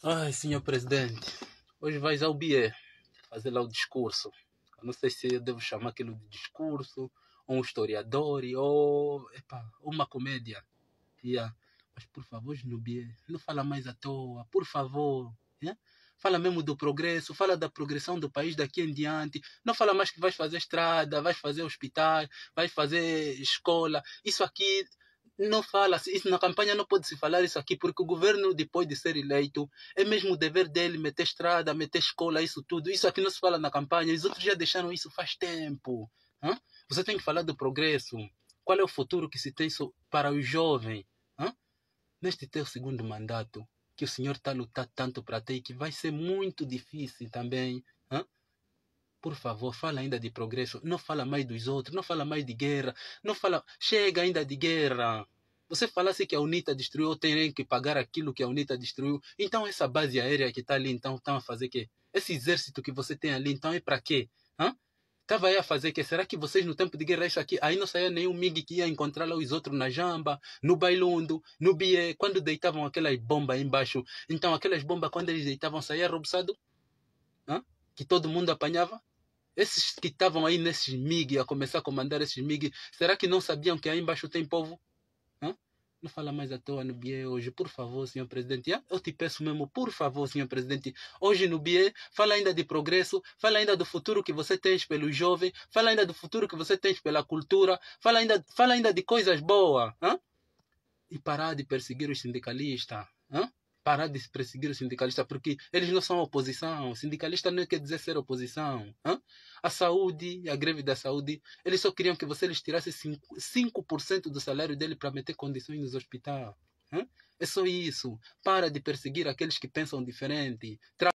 Ai, senhor presidente, hoje vais ao Bier é, fazer lá o discurso. Eu não sei se eu devo chamar aquilo de discurso, ou um historiador, ou epa, uma comédia. Yeah. Mas por favor, Snubie, não fala mais à toa, por favor. Yeah? Fala mesmo do progresso, fala da progressão do país daqui em diante. Não fala mais que vais fazer estrada, vais fazer hospital, vais fazer escola. Isso aqui não fala isso na campanha não pode se falar isso aqui porque o governo depois de ser eleito é mesmo o dever dele meter estrada meter escola isso tudo isso aqui não se fala na campanha os outros já deixaram isso faz tempo você tem que falar do progresso qual é o futuro que se tem para o jovem neste teu segundo mandato que o senhor está lutando tanto para ter que vai ser muito difícil também por favor, fala ainda de progresso, não fala mais dos outros, não fala mais de guerra, não fala, chega ainda de guerra. Você falasse assim que a UNITA destruiu, terem que pagar aquilo que a UNITA destruiu. Então essa base aérea que está ali, então, estão a fazer quê? Esse exército que você tem ali, então, é para quê? Estava aí a fazer que será que vocês no tempo de guerra isso aqui, aí não saía nenhum MIG que ia encontrar lá os outros na Jamba, no Bailundo, no Bié, quando deitavam aquelas bombas embaixo. Então aquelas bombas quando eles deitavam saía roubado, que todo mundo apanhava. Esses que estavam aí nesses MIG, a começar a comandar esses MIG, será que não sabiam que aí embaixo tem povo? Hã? Não fala mais à toa no BIE hoje, por favor, senhor presidente. É? Eu te peço mesmo, por favor, senhor presidente. Hoje no BIE, fala ainda de progresso, fala ainda do futuro que você tem pelo jovem, fala ainda do futuro que você tem pela cultura, fala ainda, fala ainda de coisas boas. Hein? E parar de perseguir os sindicalistas parar de perseguir o sindicalista, porque eles não são oposição. Sindicalista não é quer dizer ser oposição. Hein? A saúde, a greve da saúde, eles só queriam que você lhes tirasse 5%, 5 do salário dele para meter condições nos hospitais. Hein? É só isso. Para de perseguir aqueles que pensam diferente. Tra